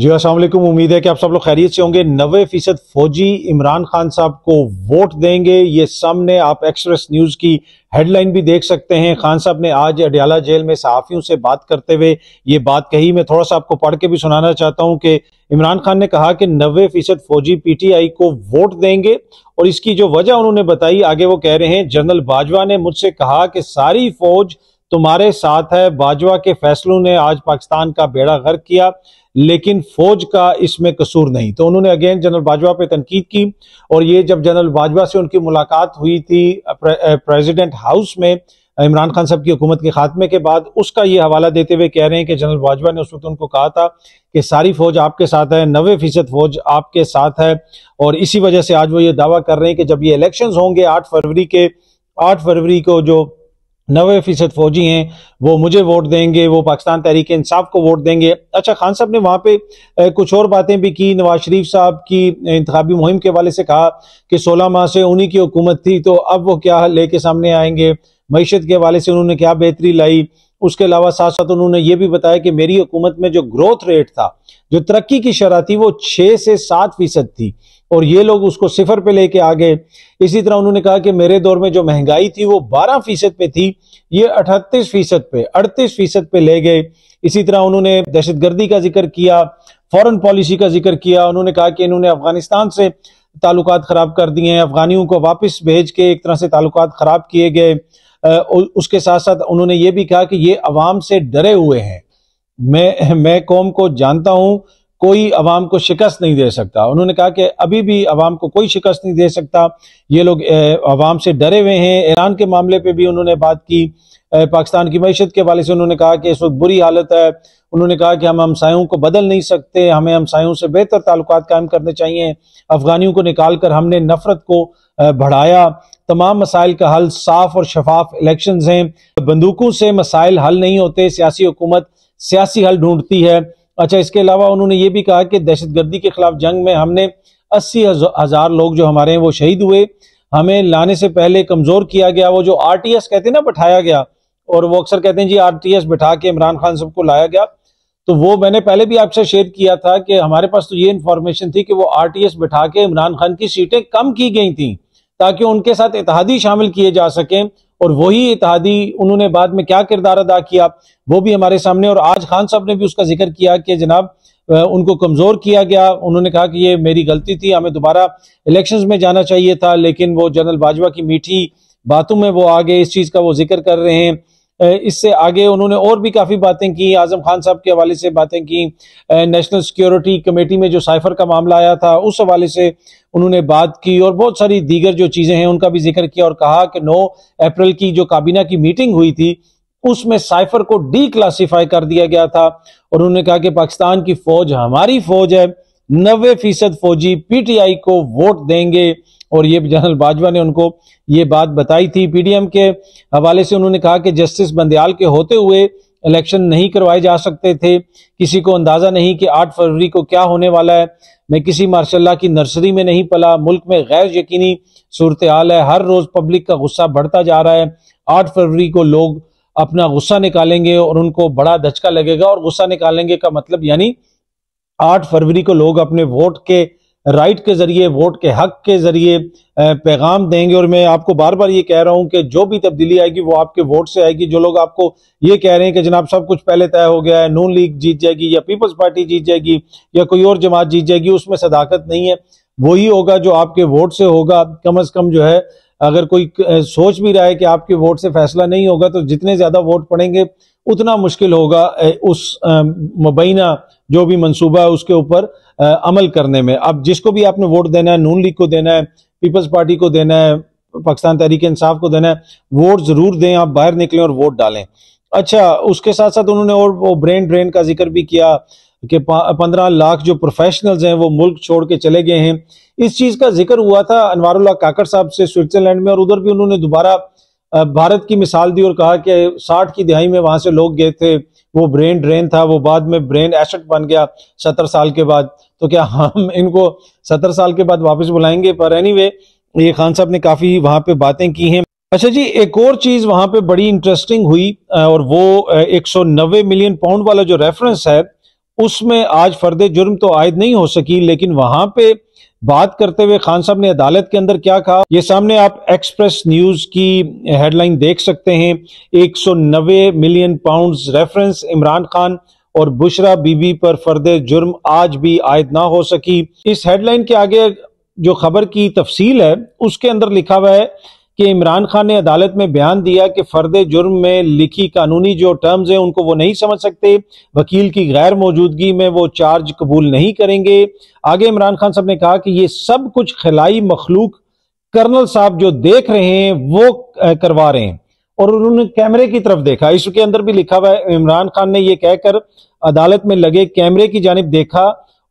जी हाँ, असलम उम्मीद है कि आप सब लोग खैरियत से होंगे नबे फीसद फौजी इमरान खान साहब को वोट देंगे ये सामने आप एक्सप्रेस न्यूज़ की हेडलाइन भी देख सकते हैं खान साहब ने आज अडियाला जेल में सहाफ़ियों से बात करते हुए ये बात कही मैं थोड़ा सा आपको पढ़ के भी सुनाना चाहता हूं कि इमरान खान ने कहा कि नबे फीसद फौजी पीटीआई को वोट देंगे और इसकी जो वजह उन्होंने बताई आगे वो कह रहे हैं जनरल बाजवा ने मुझसे कहा कि सारी फौज तुम्हारे साथ है बाजवा के फैसलों ने आज पाकिस्तान का बेड़ा गर्क किया लेकिन फौज का इसमें कसूर नहीं तो उन्होंने अगेन जनरल बाजवा पे तनकीद की और ये जब जनरल बाजवा से उनकी मुलाकात हुई थी प्रेसिडेंट हाउस में इमरान खान साहब की हुकूमत के खात्मे के बाद उसका ये हवाला देते हुए कह रहे हैं कि जनरल बाजवा ने उस वक्त उनको कहा था कि सारी फौज आपके साथ है नबे फीसद फौज आपके साथ है और इसी वजह से आज वो ये दावा कर रहे हैं कि जब ये इलेक्शन होंगे आठ फरवरी के आठ फरवरी को जो नवे फीसद फौजी हैं वो मुझे वोट देंगे वो पाकिस्तान तहरीक इंसाफ को वोट देंगे अच्छा खान साहब ने वहाँ पे कुछ और बातें भी की नवाज शरीफ साहब की इंतबी मुहिम के हवाले से कहा कि 16 माह से उन्हीं की हुकूमत थी तो अब वो क्या लेके सामने आएंगे मीशत के हवाले से उन्होंने क्या बेहतरी लाई उसके अलावा साथ साथ उन्होंने ये भी बताया कि मेरी हुकूमत में जो ग्रोथ रेट था जो तरक्की की शरह थी वो छः से सात फीसद थी और ये लोग उसको सिफर पे लेके आ गए इसी तरह उन्होंने कहा कि मेरे दौर में जो महंगाई थी वो 12 फीसद पे थी ये 38 फीसद पे 38 फीसद पे ले गए इसी तरह उन्होंने दहशतगर्दी का जिक्र किया फॉरेन पॉलिसी का जिक्र किया उन्होंने कहा कि इन्होंने अफगानिस्तान से ताल्लुक खराब कर दिए हैं अफगानियों को वापस भेज के एक तरह से ताल्लुक खराब किए गए उसके साथ साथ उन्होंने ये भी कहा कि ये अवाम से डरे हुए हैं मैं मैं कौम को जानता हूं कोई अवाम को शिकस्त नहीं दे सकता उन्होंने कहा कि अभी भी अवाम को कोई शिकस्त नहीं दे सकता ये लोग अवाम से डरे हुए हैं ईरान के मामले पे भी उन्होंने बात की पाकिस्तान की मीशत के हवाले से उन्होंने कहा कि इस वक्त बुरी हालत है उन्होंने कहा कि हम हमसायों को बदल नहीं सकते हमें हमसायों से बेहतर ताल्लुक कायम करने चाहिए अफगानियों को निकाल कर हमने नफरत को बढ़ाया तमाम मसाइल का हल साफ और शफाफ इलेक्शन हैं बंदूकों से मसाइल हल नहीं होते सियासी हुकूमत सियासी हल ढूंढती है अच्छा इसके अलावा उन्होंने ये भी कहा कि दहशतगर्दी के खिलाफ जंग में हमने अस्सी हज़ार लोग जो हमारे हैं वो शहीद हुए हमें लाने से पहले कमज़ोर किया गया वो जो आर कहते हैं ना बैठाया गया और वो अक्सर कहते हैं जी आर बैठा के इमरान खान सबको लाया गया तो वो मैंने पहले भी आपसे शेयर किया था कि हमारे पास तो ये इन्फॉर्मेशन थी कि वो आर बैठा के इमरान खान की सीटें कम की गई थी ताकि उनके साथ इतिहादी शामिल किए जा सकें और वही इतिहादी उन्होंने बाद में क्या किरदार अदा किया वो भी हमारे सामने और आज खान साहब ने भी उसका जिक्र किया कि जनाब उनको कमज़ोर किया गया उन्होंने कहा कि ये मेरी गलती थी हमें दोबारा इलेक्शंस में जाना चाहिए था लेकिन वो जनरल बाजवा की मीठी बातों में वो आगे इस चीज़ का वो जिक्र कर रहे हैं इससे आगे उन्होंने और भी काफ़ी बातें की आजम खान साहब के हवाले से बातें की नेशनल सिक्योरिटी कमेटी में जो साइफर का मामला आया था उस हवाले से उन्होंने बात की और बहुत सारी दीगर जो चीज़ें हैं उनका भी जिक्र किया और कहा कि नौ अप्रैल की जो काबीना की मीटिंग हुई थी उसमें साइफर को डी क्लासीफाई कर दिया गया था और उन्होंने कहा कि पाकिस्तान की फौज हमारी फौज है नब्बे फीसद फौजी पीटीआई को वोट देंगे और ये जनरल बाजवा ने उनको ये बात बताई थी पीडीएम के हवाले से उन्होंने कहा कि जस्टिस बंदयाल के होते हुए इलेक्शन नहीं करवाए जा सकते थे किसी को अंदाजा नहीं कि 8 फरवरी को क्या होने वाला है मैं किसी मार्शाला की नर्सरी में नहीं पला मुल्क में गैर यकीनी सूरत हाल है हर रोज पब्लिक का गुस्सा बढ़ता जा रहा है आठ फरवरी को लोग अपना गुस्सा निकालेंगे और उनको बड़ा धचका लगेगा और गुस्सा निकालेंगे का मतलब यानी आठ फरवरी को लोग अपने वोट के राइट के जरिए वोट के हक के जरिए पैगाम देंगे और मैं आपको बार बार ये कह रहा हूं कि जो भी तब्दीली आएगी वो आपके वोट से आएगी जो लोग आपको ये कह रहे हैं कि जनाब सब कुछ पहले तय हो गया है नून लीग जीत जाएगी या पीपल्स पार्टी जीत जाएगी या कोई और जमात जीत जाएगी उसमें सदाकत नहीं है वही होगा जो आपके वोट से होगा कम अज कम जो है अगर कोई सोच भी रहा है कि आपके वोट से फैसला नहीं होगा तो जितने ज्यादा वोट पड़ेंगे उतना मुश्किल होगा उस मुबैना जो भी मंसूबा है उसके ऊपर अमल करने में अब जिसको भी आपने वोट देना है नून लीग को देना है पीपल्स पार्टी को देना है पाकिस्तान तहरीक इंसाफ को देना है वोट ज़रूर दें आप बाहर निकलें और वोट डालें अच्छा उसके साथ साथ उन्होंने और वो ब्रेन ड्रेन का जिक्र भी किया कि पंद्रह लाख जो प्रोफेशनल्स हैं वो मुल्क छोड़ के चले गए हैं इस चीज़ का जिक्र हुआ था अनवारुल्ला काकड़ साहब से स्विट्जरलैंड में और उधर भी उन्होंने दोबारा भारत की मिसाल दी और कहा कि साठ की दिहाई में वहां से लोग गए थे वो ब्रेन ड्रेन था वो बाद में ब्रेन एसेट बन गया सत्तर साल के बाद तो क्या हम इनको सत्तर साल के बाद वापस बुलाएंगे पर एनी वे ये खान साहब ने काफी वहां पे बातें की हैं अच्छा जी एक और चीज वहां पे बड़ी इंटरेस्टिंग हुई और वो एक मिलियन पाउंड वाला जो रेफरेंस है उसमें आज फर्द जुर्म तो आयद नहीं हो सकी लेकिन वहां पर बात करते हुए खान साहब ने अदालत के अंदर क्या कहा ये सामने आप एक्सप्रेस न्यूज की हेडलाइन देख सकते हैं 190 million pounds reference Imran Khan और बुशरा बीबी पर फर्द जुर्म आज भी आयद ना हो सकी इस हेडलाइन के आगे जो खबर की तफसील है उसके अंदर लिखा हुआ है कि इमरान खान ने अदालत में बयान दिया कि फर्द जुर्म में लिखी कानूनी जो टर्म्स हैं उनको वो नहीं समझ सकते वकील की गैर मौजूदगी में वो चार्ज कबूल नहीं करेंगे आगे इमरान खान साहब ने कहा कि ये सब कुछ खिलाई मखलूक कर्नल साहब जो देख रहे हैं वो करवा रहे हैं और उन्होंने कैमरे की तरफ देखा इसके अंदर भी लिखा हुआ है इमरान खान ने यह कहकर अदालत में लगे कैमरे की जानब देखा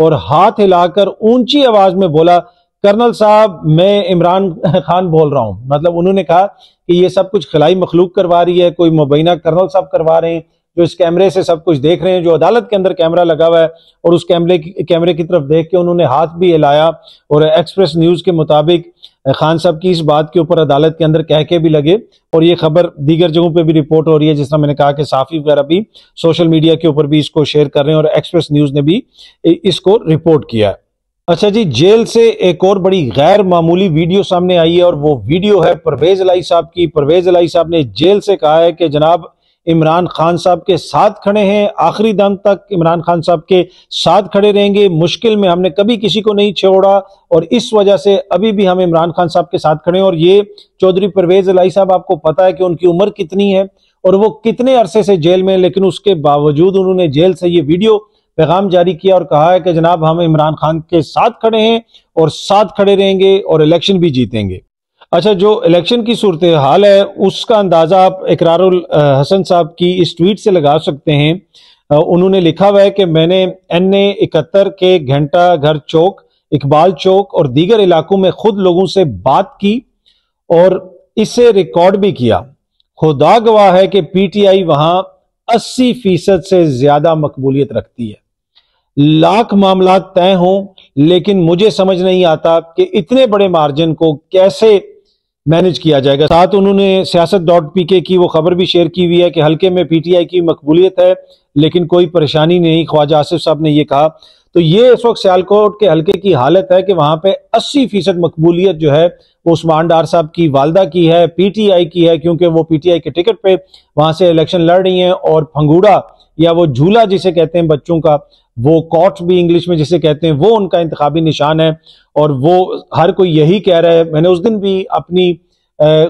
और हाथ हिलाकर ऊंची आवाज में बोला कर्नल साहब मैं इमरान खान बोल रहा हूँ मतलब उन्होंने कहा कि ये सब कुछ खिलाई मखलूक करवा रही है कोई मुबैना कर्नल साहब करवा रहे हैं जो इस कैमरे से सब कुछ देख रहे हैं जो अदालत के अंदर कैमरा लगा हुआ है और उस कैमरे की कैमरे की तरफ देख के उन्होंने हाथ भी हिलाया और एक्सप्रेस न्यूज़ के मुताबिक खान साहब की इस बात के ऊपर अदालत के अंदर कह के भी लगे और ये खबर दीगर जगहों पे भी रिपोर्ट हो रही है जिस तरह मैंने कहा कि साफी वगैरह भी सोशल मीडिया के ऊपर भी इसको शेयर कर रहे हैं और एक्सप्रेस न्यूज़ ने भी इसको रिपोर्ट किया है अच्छा जी जेल से एक और बड़ी गैर मामूली वीडियो सामने आई है और वो वीडियो है परवेज अलाई साहब की परवेज अलाई साहब ने जेल से कहा है कि जनाब इमरान खान साहब के साथ खड़े हैं आखिरी दम तक इमरान खान साहब के साथ खड़े रहेंगे मुश्किल में हमने कभी किसी को नहीं छोड़ा और इस वजह से अभी भी हम इमरान खान साहब के साथ खड़े हैं और ये चौधरी परवेज अलाई साहब आपको पता है कि उनकी उम्र कितनी है और वो कितने अरसे से जेल में लेकिन उसके बावजूद उन्होंने जेल से ये वीडियो पैगाम जारी किया और कहा है कि जनाब हम इमरान खान के साथ खड़े हैं और साथ खड़े रहेंगे और इलेक्शन भी जीतेंगे अच्छा जो इलेक्शन की सूरत हाल है उसका अंदाज़ा आप इकरार हसन साहब की इस ट्वीट से लगा सकते हैं उन्होंने लिखा हुआ है कि मैंने एन ए इकहत्तर के घंटा घर चौक इकबाल चौक और दीगर इलाकों में खुद लोगों से बात की और इसे रिकॉर्ड भी किया खुदा गवाह है कि पीटीआई वहां 80 फीसद से ज्यादा मकबूलियत रखती है लाख मामला तय हों लेकिन मुझे समझ नहीं आता कि इतने बड़े मार्जिन को कैसे मैनेज किया जाएगा साथ उन्होंने सियासत डॉट पी के की वो खबर भी शेयर की हुई है कि हल्के में पीटीआई की मकबूलियत है लेकिन कोई परेशानी नहीं ख्वाजा आसिफ साहब ने ये कहा तो ये इस वक्त सियालकोट के हल्के की हालत है कि वहां पे 80 फीसद मकबूलियत जो है वो उस्मान डार साहब की वालदा की है पीटीआई की है क्योंकि वो पीटीआई के टिकट पे वहां से इलेक्शन लड़ रही हैं और फंगूड़ा या वो झूला जिसे कहते हैं बच्चों का वो कॉट भी इंग्लिश में जिसे कहते हैं वो उनका इंतबी निशान है और वो हर कोई यही कह रहा है मैंने उस दिन भी अपनी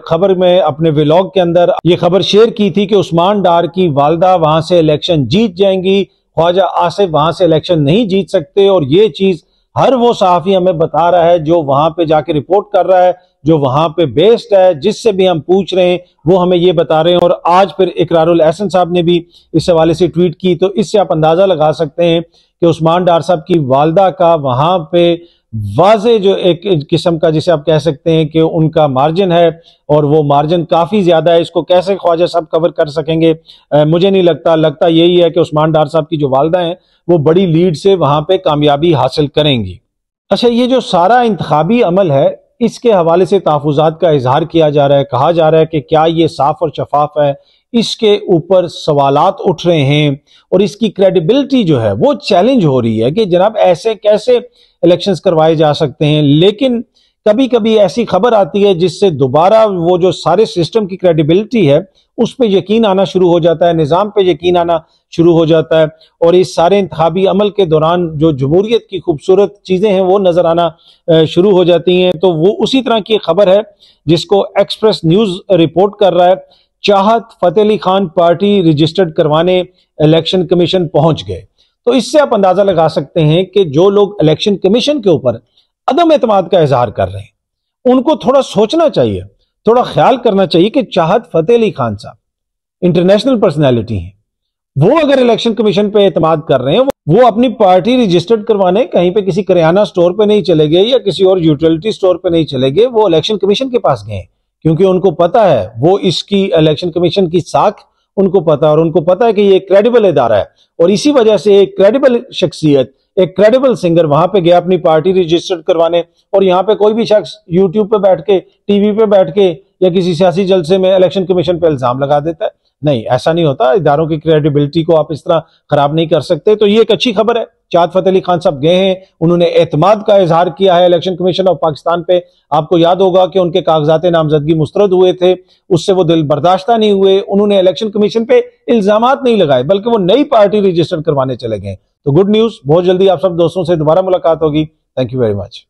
खबर में अपने व्लॉग के अंदर ये खबर शेयर की थी कि उस्मान डार की वालदा वहां से इलेक्शन जीत जाएंगी ख्वाजा आसिफ वहां से इलेक्शन नहीं जीत सकते और ये चीज हर वो सहाफ़ी हमें बता रहा है जो वहां पे जाके रिपोर्ट कर रहा है जो वहां पे बेस्ड है जिससे भी हम पूछ रहे हैं वो हमें ये बता रहे हैं और आज फिर इकरारुल एहसन साहब ने भी इस हवाले से ट्वीट की तो इससे आप अंदाजा लगा सकते हैं कि उस्मान डार साहब की वालदा का वहां पे वाजे जो एक किस्म का जिसे आप कह सकते हैं कि उनका मार्जिन है और वो मार्जिन काफ़ी ज़्यादा है इसको कैसे ख्वाजा साहब कवर कर सकेंगे आ, मुझे नहीं लगता लगता यही है कि उस्मान डार साहब की जो वालदा है वो बड़ी लीड से वहां पर कामयाबी हासिल करेंगी अच्छा ये जो सारा इंतबी अमल है इसके हवाले से तहफात का इजहार किया जा रहा है कहा जा रहा है कि क्या ये साफ और शफाफ है इसके ऊपर सवाल उठ रहे हैं और इसकी क्रेडिबिलिटी जो है वो चैलेंज हो रही है कि जनाब ऐसे कैसे इलेक्शंस करवाए जा सकते हैं लेकिन कभी कभी ऐसी खबर आती है जिससे दोबारा वो जो सारे सिस्टम की क्रेडिबिलिटी है उस पर यकीन आना शुरू हो जाता है निज़ाम पे यकीन आना शुरू हो जाता है और इस सारे इंतबी अमल के दौरान जो जमहूरीत की खूबसूरत चीज़ें हैं वो नज़र आना शुरू हो जाती हैं तो वो उसी तरह की खबर है जिसको एक्सप्रेस न्यूज़ रिपोर्ट कर रहा है चाहत फतेह अली खान पार्टी रजिस्टर्ड करवाने इलेक्शन कमीशन पहुंच गए तो इससे आप अंदाज़ा लगा सकते हैं कि जो लोग इलेक्शन कमीशन के ऊपर अदम एतम का इजहार कर रहे हैं उनको थोड़ा सोचना चाहिए थोड़ा ख्याल करना चाहिए कि चाहत फतेह अली खान साहब इंटरनेशनल पर्सनैलिटी हैं वो अगर इलेक्शन कमीशन पर एतमाद कर रहे हैं वो अपनी पार्टी रजिस्टर्ड करवाने कहीं पे किसी करियाना स्टोर पे नहीं चले गए या किसी और यूटिलिटी स्टोर पे नहीं चले गए वो इलेक्शन कमीशन के पास गए क्योंकि उनको पता है वो इसकी इलेक्शन कमीशन की साख उनको पता है और उनको पता है कि ये क्रेडिबल इदारा है और इसी वजह से एक क्रेडिबल शख्सियत एक क्रेडिबल सिंगर वहां पे गया अपनी पार्टी रजिस्टर्ड करवाने और यहाँ पे कोई भी शख्स यूट्यूब पे बैठ के टीवी पे बैठ के या किसी सियासी जलसे में इलेक्शन कमीशन पे इल्जाम लगा देता है नहीं ऐसा नहीं होता इधारों की क्रेडिबिलिटी को आप इस तरह खराब नहीं कर सकते तो ये एक अच्छी खबर है चाद फतेह अली खान साहब गए हैं उन्होंने एतमाद का इजहार किया है इलेक्शन कमीशन ऑफ पाकिस्तान पे आपको याद होगा कि उनके कागजात नामजदगी मुस्तरद हुए थे उससे वो दिल बर्दाश्ता नहीं हुए उन्होंने इलेक्शन कमीशन पे इल्जाम नहीं लगाए बल्कि वो नई पार्टी रजिस्टर करवाने चले गए तो गुड न्यूज बहुत जल्दी आप सब दोस्तों से दोबारा मुलाकात होगी थैंक यू वेरी मच